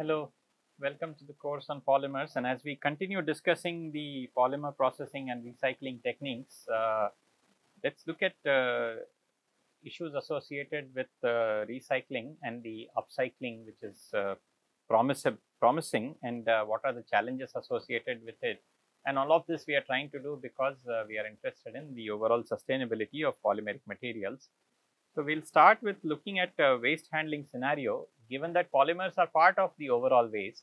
Hello, welcome to the course on polymers and as we continue discussing the polymer processing and recycling techniques, uh, let's look at uh, issues associated with uh, recycling and the upcycling which is uh, promising and uh, what are the challenges associated with it. And all of this we are trying to do because uh, we are interested in the overall sustainability of polymeric materials so we'll start with looking at a waste handling scenario given that polymers are part of the overall waste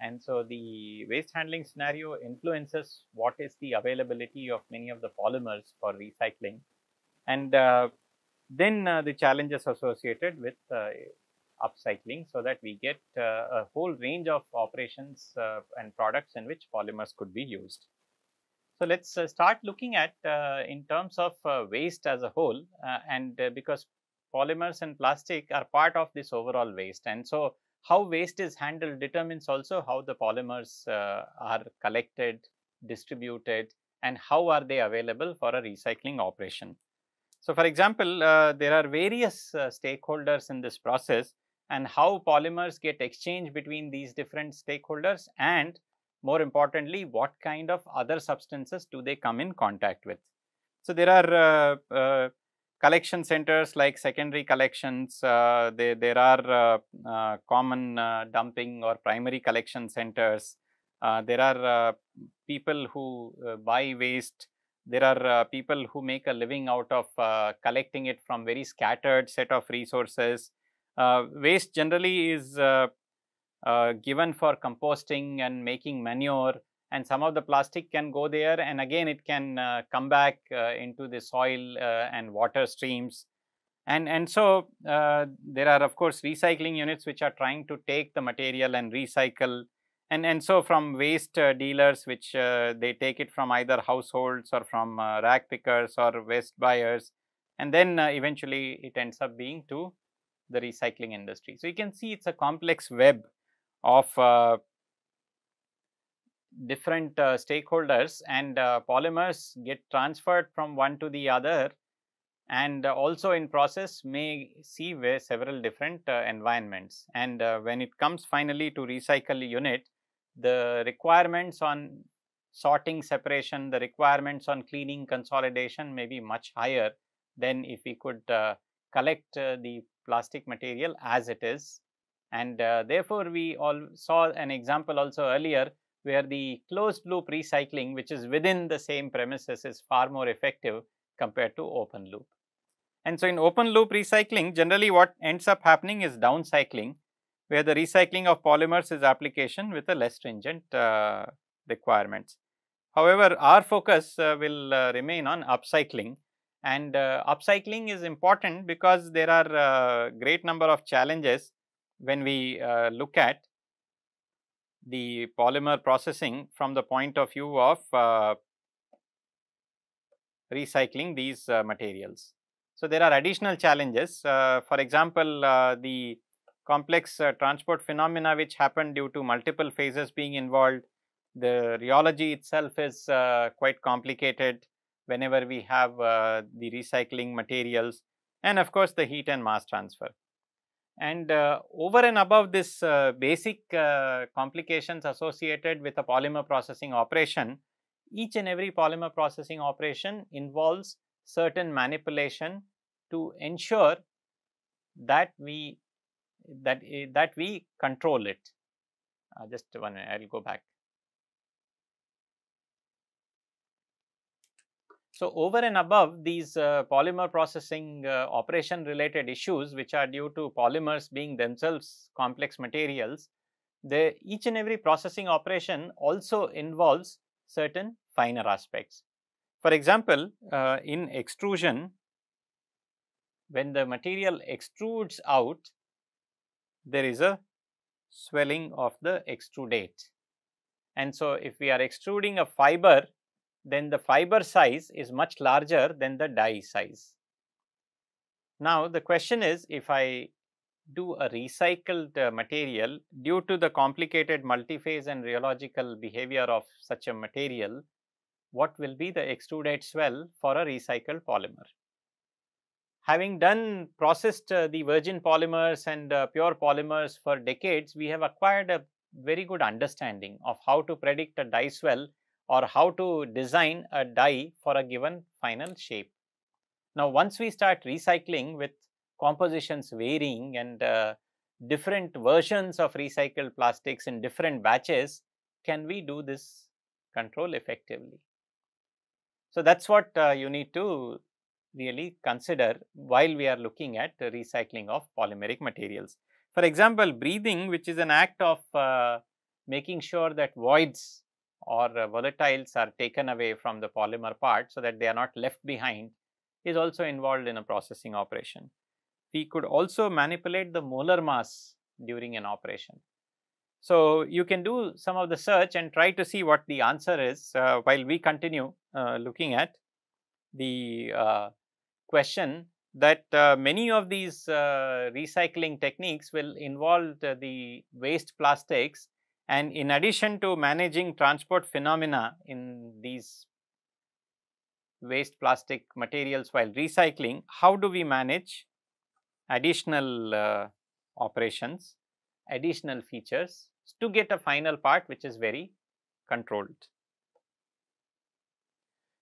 and so the waste handling scenario influences what is the availability of many of the polymers for recycling and uh, then uh, the challenges associated with uh, upcycling so that we get uh, a whole range of operations uh, and products in which polymers could be used. So let's uh, start looking at uh, in terms of uh, waste as a whole uh, and uh, because polymers and plastic are part of this overall waste and so how waste is handled determines also how the polymers uh, are collected, distributed and how are they available for a recycling operation. So for example, there are various stakeholders in this process and how polymers get exchanged between these different stakeholders and more importantly, what kind of other substances do they come in contact with. So, there are uh, uh, collection centers like secondary collections, uh, they, there are uh, uh, common uh, dumping or primary collection centers, there are people who buy waste, there are people who make a living out of collecting it from very scattered set of resources. waste generally is uh, given for composting and making manure and some of the plastic can go there and again it can uh, come back uh, into the soil uh, and water streams. And, and so, uh, there are of course recycling units which are trying to take the material and recycle and, and so from waste uh, dealers which they take it from either households or from rack pickers or waste buyers and then eventually it ends up being to the recycling industry. So, you can see it is a complex web of uh, different uh, stakeholders and uh, polymers get transferred from one to the other and also in process may see where several different environments. And when it comes finally to recycle unit, the requirements on sorting separation, the requirements on cleaning consolidation may be much higher than if we could uh, collect uh, the plastic material as it is and uh, therefore, we all saw an example also earlier where the closed loop recycling which is within the same premises is far more effective compared to open loop. And so, in open loop recycling generally what ends up happening is downcycling where the recycling of polymers is application with a less stringent uh, requirements. However, our focus uh, will uh, remain on upcycling and uh, upcycling is important because there are a uh, great number of challenges when we uh, look at the polymer processing from the point of view of uh, recycling these uh, materials. So, there are additional challenges. Uh, for example, uh, the complex uh, transport phenomena which happen due to multiple phases being involved, the rheology itself is quite complicated whenever we have the recycling materials and of course, the heat and mass transfer. And uh, over and above this uh, basic uh, complications associated with a polymer processing operation, each and every polymer processing operation involves certain manipulation to ensure that we that eh, that we control it. Uh, just one, I'll go back. So, over and above these uh, polymer processing uh, operation related issues which are due to polymers being themselves complex materials, the each and every processing operation also involves certain finer aspects. For example, uh, in extrusion, when the material extrudes out, there is a swelling of the extrudate. And so, if we are extruding a fiber then the fiber size is much larger than the die size. Now, the question is if I do a recycled uh, material due to the complicated multiphase and rheological behavior of such a material, what will be the extrudate swell for a recycled polymer? Having done processed uh, the virgin polymers and uh, pure polymers for decades, we have acquired a very good understanding of how to predict a die swell or how to design a die for a given final shape. Now, once we start recycling with compositions varying and uh, different versions of recycled plastics in different batches, can we do this control effectively? So, that is what uh, you need to really consider while we are looking at recycling of polymeric materials. For example, breathing which is an act of uh, making sure that voids or volatiles are taken away from the polymer part so that they are not left behind is also involved in a processing operation. We could also manipulate the molar mass during an operation. So, you can do some of the search and try to see what the answer is uh, while we continue uh, looking at the uh, question that uh, many of these uh, recycling techniques will involve uh, the waste plastics and in addition to managing transport phenomena in these waste plastic materials while recycling, how do we manage additional uh, operations, additional features to get a final part which is very controlled.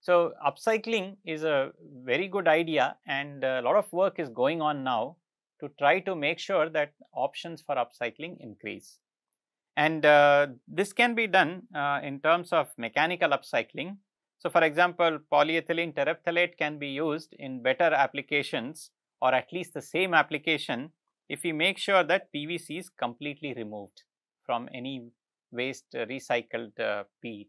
So, upcycling is a very good idea and a lot of work is going on now to try to make sure that options for upcycling increase. And uh, this can be done uh, in terms of mechanical upcycling. So, for example, polyethylene terephthalate can be used in better applications or at least the same application if we make sure that PVC is completely removed from any waste uh, recycled uh, PET.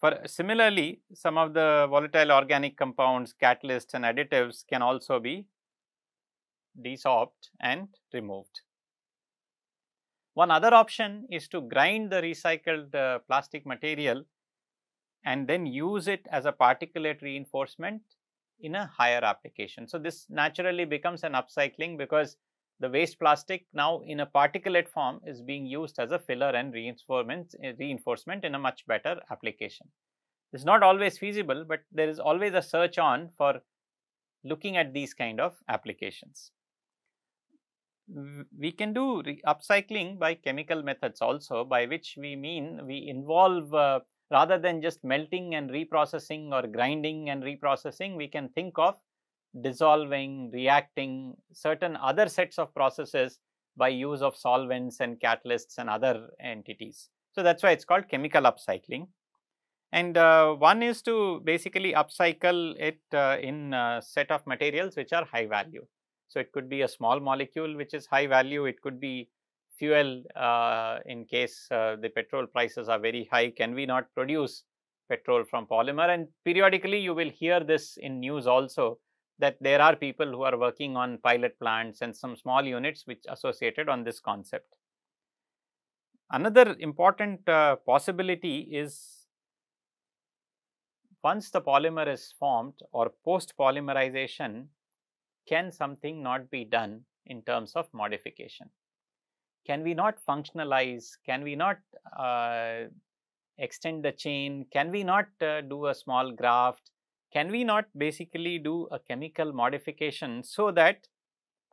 For similarly, some of the volatile organic compounds, catalysts and additives can also be desorbed and removed. One other option is to grind the recycled uh, plastic material and then use it as a particulate reinforcement in a higher application. So, this naturally becomes an upcycling because the waste plastic now in a particulate form is being used as a filler and reinforcement, eh, reinforcement in a much better application. It's not always feasible, but there is always a search on for looking at these kind of applications we can do upcycling by chemical methods also by which we mean we involve uh, rather than just melting and reprocessing or grinding and reprocessing we can think of dissolving, reacting certain other sets of processes by use of solvents and catalysts and other entities. So, that is why it is called chemical upcycling. And uh, one is to basically upcycle it uh, in uh, set of materials which are high value. So, it could be a small molecule which is high value, it could be fuel uh, in case uh, the petrol prices are very high, can we not produce petrol from polymer and periodically you will hear this in news also that there are people who are working on pilot plants and some small units which associated on this concept. Another important uh, possibility is once the polymer is formed or post polymerization, can something not be done in terms of modification? Can we not functionalize? Can we not uh, extend the chain? Can we not uh, do a small graft? Can we not basically do a chemical modification so that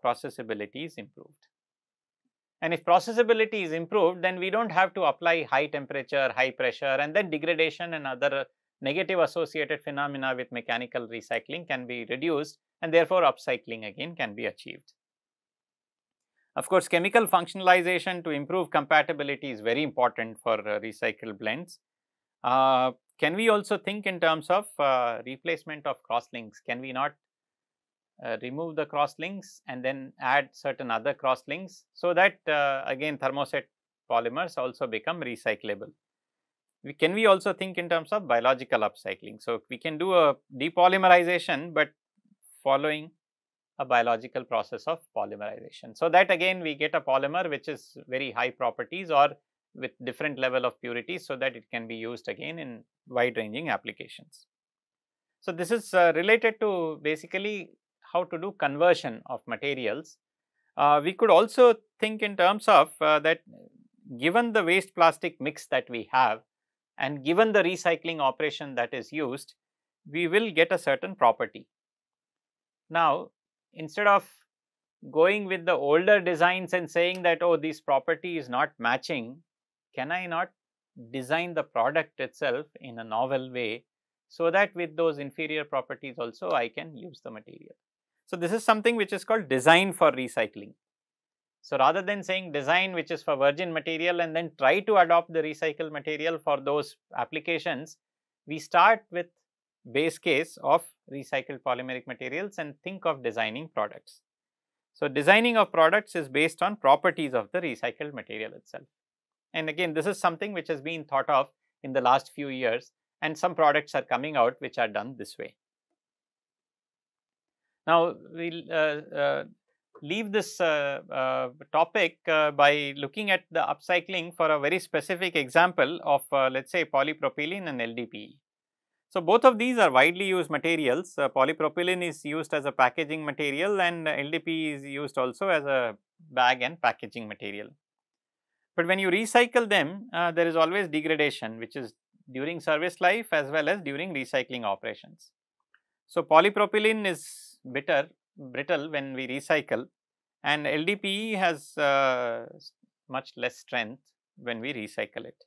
processability is improved? And if processability is improved, then we do not have to apply high temperature, high pressure and then degradation and other negative associated phenomena with mechanical recycling can be reduced and therefore upcycling again can be achieved. Of course, chemical functionalization to improve compatibility is very important for uh, recycled blends. Uh, can we also think in terms of uh, replacement of crosslinks? Can we not uh, remove the crosslinks and then add certain other crosslinks so that uh, again thermoset polymers also become recyclable? We, can we also think in terms of biological upcycling? So, we can do a depolymerization, but following a biological process of polymerization. So, that again we get a polymer which is very high properties or with different level of purity so that it can be used again in wide ranging applications. So, this is uh, related to basically how to do conversion of materials. Uh, we could also think in terms of uh, that given the waste plastic mix that we have and given the recycling operation that is used, we will get a certain property. Now, instead of going with the older designs and saying that, oh, this property is not matching, can I not design the product itself in a novel way so that with those inferior properties also I can use the material. So, this is something which is called design for recycling. So, rather than saying design which is for virgin material and then try to adopt the recycled material for those applications, we start with base case of recycled polymeric materials and think of designing products. So, designing of products is based on properties of the recycled material itself. And again, this is something which has been thought of in the last few years and some products are coming out which are done this way. Now, we will uh, uh, leave this uh, uh topic uh, by looking at the upcycling for a very specific example of uh, let us say polypropylene and LDPE. So, both of these are widely used materials. Uh, polypropylene is used as a packaging material and LDPE is used also as a bag and packaging material. But when you recycle them, uh, there is always degradation which is during service life as well as during recycling operations. So, polypropylene is bitter, brittle when we recycle and LDPE has uh, much less strength when we recycle it.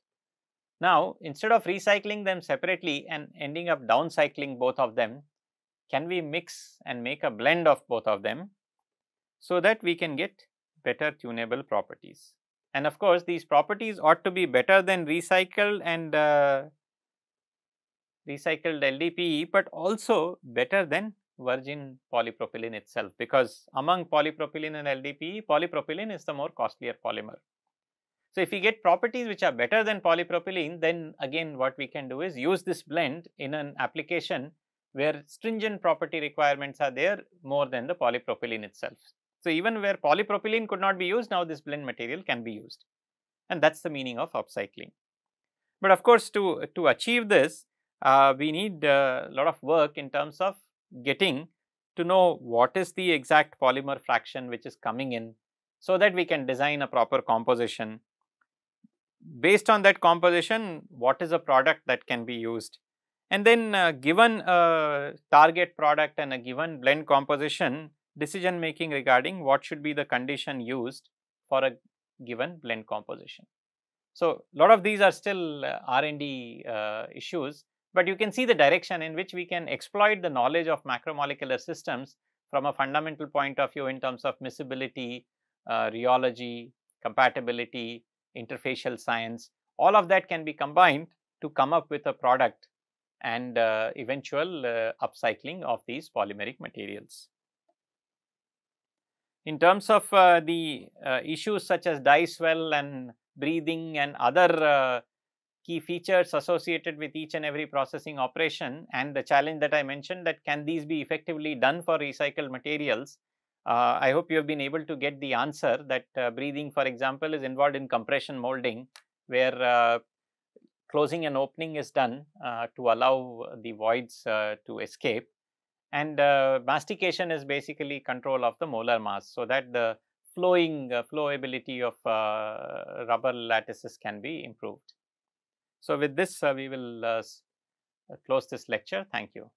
Now, instead of recycling them separately and ending up downcycling both of them, can we mix and make a blend of both of them so that we can get better tunable properties. And of course, these properties ought to be better than recycled and uh, recycled LDPE, but also better than virgin polypropylene itself because among polypropylene and LDPE, polypropylene is the more costlier polymer. So, if we get properties which are better than polypropylene, then again what we can do is use this blend in an application where stringent property requirements are there more than the polypropylene itself. So, even where polypropylene could not be used, now this blend material can be used and that is the meaning of upcycling. But of course, to, to achieve this, uh, we need a uh, lot of work in terms of getting to know what is the exact polymer fraction which is coming in so that we can design a proper composition based on that composition, what is a product that can be used? And then uh, given a target product and a given blend composition, decision making regarding what should be the condition used for a given blend composition. So, a lot of these are still uh, R&D uh, issues, but you can see the direction in which we can exploit the knowledge of macromolecular systems from a fundamental point of view in terms of miscibility, uh, rheology, compatibility, interfacial science, all of that can be combined to come up with a product and uh, eventual uh, upcycling of these polymeric materials. In terms of uh, the uh, issues such as dye swell and breathing and other uh, key features associated with each and every processing operation and the challenge that I mentioned that can these be effectively done for recycled materials, uh, I hope you have been able to get the answer that uh, breathing, for example, is involved in compression molding, where uh, closing and opening is done uh, to allow the voids uh, to escape. And uh, mastication is basically control of the molar mass, so that the flowing flowability of rubber lattices can be improved. So, with this, we will close this lecture. Thank you.